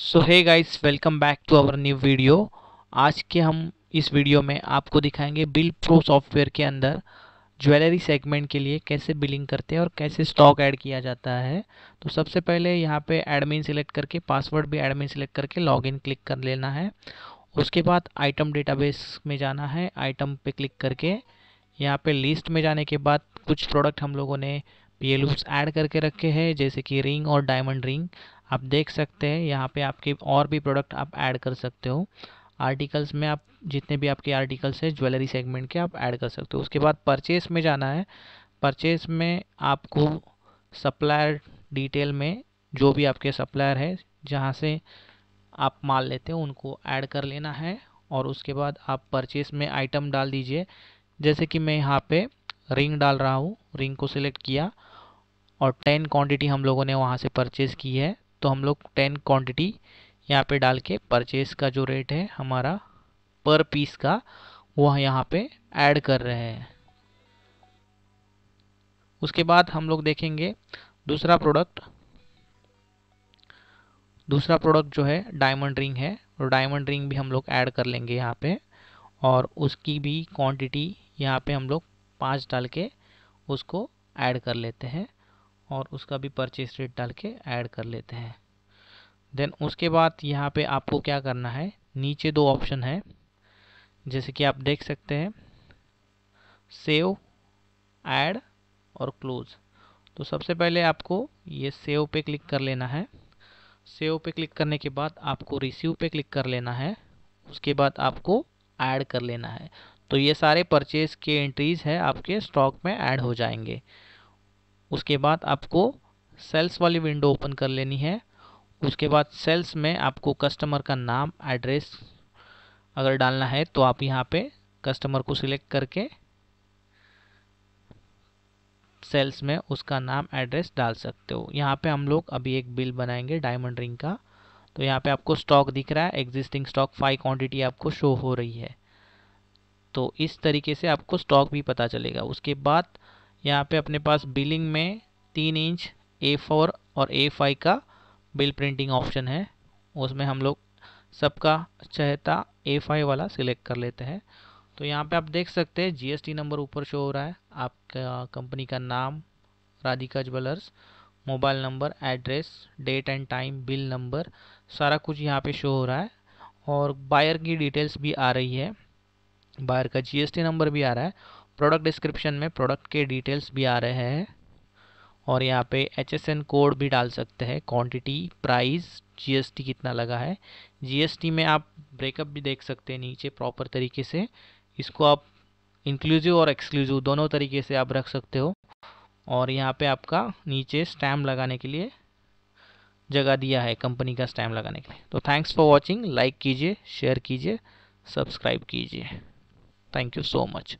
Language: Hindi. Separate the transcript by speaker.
Speaker 1: सो है guys welcome back to our new video आज के हम इस वीडियो में आपको दिखाएंगे बिल प्रो सॉफ्टवेयर के अंदर ज्वेलरी सेगमेंट के लिए कैसे बिलिंग करते हैं और कैसे स्टॉक ऐड किया जाता है तो सबसे पहले यहाँ पे एडमिन सिलेक्ट करके पासवर्ड भी एडमिन सिलेक्ट करके लॉगिन क्लिक कर लेना है उसके बाद आइटम डेटाबेस में जाना है आइटम पे क्लिक करके यहाँ पे लिस्ट में जाने के बाद कुछ प्रोडक्ट हम लोगों ने पी एल ऐड करके रखे हैं जैसे कि रिंग और डायमंड रिंग आप देख सकते हैं यहाँ पे आपके और भी प्रोडक्ट आप ऐड कर सकते हो आर्टिकल्स में आप जितने भी आपके आर्टिकल्स है ज्वेलरी सेगमेंट के आप ऐड कर सकते हो उसके बाद परचेस में जाना है परचेस में आपको सप्लायर डिटेल में जो भी आपके सप्लायर है जहाँ से आप माल लेते हो उनको ऐड कर लेना है और उसके बाद आप परचेस में आइटम डाल दीजिए जैसे कि मैं यहाँ पे रिंग डाल रहा हूँ रिंग को सिलेक्ट किया और टेन क्वांटिटी हम लोगों ने वहाँ से परचेज़ की है तो हम लोग टेन क्वांटिटी यहाँ पे डाल के परचेज़ का जो रेट है हमारा पर पीस का वह यहाँ पे ऐड कर रहे हैं उसके बाद हम लोग देखेंगे दूसरा प्रोडक्ट दूसरा प्रोडक्ट जो है डायमंड रिंग है और डायमंड रिंग भी हम लोग ऐड कर लेंगे यहाँ पे और उसकी भी क्वांटिटी यहाँ पे हम लोग पाँच डाल के उसको ऐड कर लेते हैं और उसका भी परचेस रेट डाल के ऐड कर लेते हैं देन उसके बाद यहाँ पे आपको क्या करना है नीचे दो ऑप्शन है जैसे कि आप देख सकते हैं सेव ऐड और क्लोज तो सबसे पहले आपको ये सेव पे क्लिक कर लेना है सेव पे क्लिक करने के बाद आपको रिसीव पे क्लिक कर लेना है उसके बाद आपको ऐड कर लेना है तो ये सारे परचेज़ के एंट्रीज़ है आपके स्टॉक में ऐड हो जाएंगे उसके बाद आपको सेल्स वाली विंडो ओपन कर लेनी है उसके बाद सेल्स में आपको कस्टमर का नाम एड्रेस अगर डालना है तो आप यहाँ पे कस्टमर को सिलेक्ट करके सेल्स में उसका नाम एड्रेस डाल सकते हो यहाँ पे हम लोग अभी एक बिल बनाएंगे डायमंड रिंग का तो यहाँ पे आपको स्टॉक दिख रहा है एग्जिस्टिंग स्टॉक फाइव क्वांटिटी आपको शो हो रही है तो इस तरीके से आपको स्टॉक भी पता चलेगा उसके बाद यहाँ पे अपने पास बिलिंग में तीन इंच ए फोर और ए फाइव का बिल प्रिंटिंग ऑप्शन है उसमें हम लोग सबका चहता ए फाइव वाला सिलेक्ट कर लेते हैं तो यहाँ पे आप देख सकते हैं जीएसटी नंबर ऊपर शो हो रहा है आपका कंपनी का नाम Radhika jewellers mobile number address date and time bill number सारा कुछ यहाँ पे शो हो रहा है और बायर की डिटेल्स भी आ रही है बायर का जीएसटी नंबर भी आ रहा है प्रोडक्ट डिस्क्रिप्शन में प्रोडक्ट के डिटेल्स भी आ रहे हैं और यहाँ पे एच एस एन कोड भी डाल सकते हैं क्वांटिटी प्राइस जीएसटी कितना लगा है जीएसटी में आप ब्रेकअप भी देख सकते हैं नीचे प्रॉपर तरीके से इसको आप इंक्लूसिव और एक्सक्लूसिव दोनों तरीके से आप रख सकते हो और यहाँ पे आपका नीचे स्टैम्प लगाने के लिए जगह दिया है कंपनी का स्टैम्प लगाने के लिए तो थैंक्स फॉर वॉचिंग लाइक कीजिए शेयर कीजिए सब्सक्राइब कीजिए थैंक यू सो मच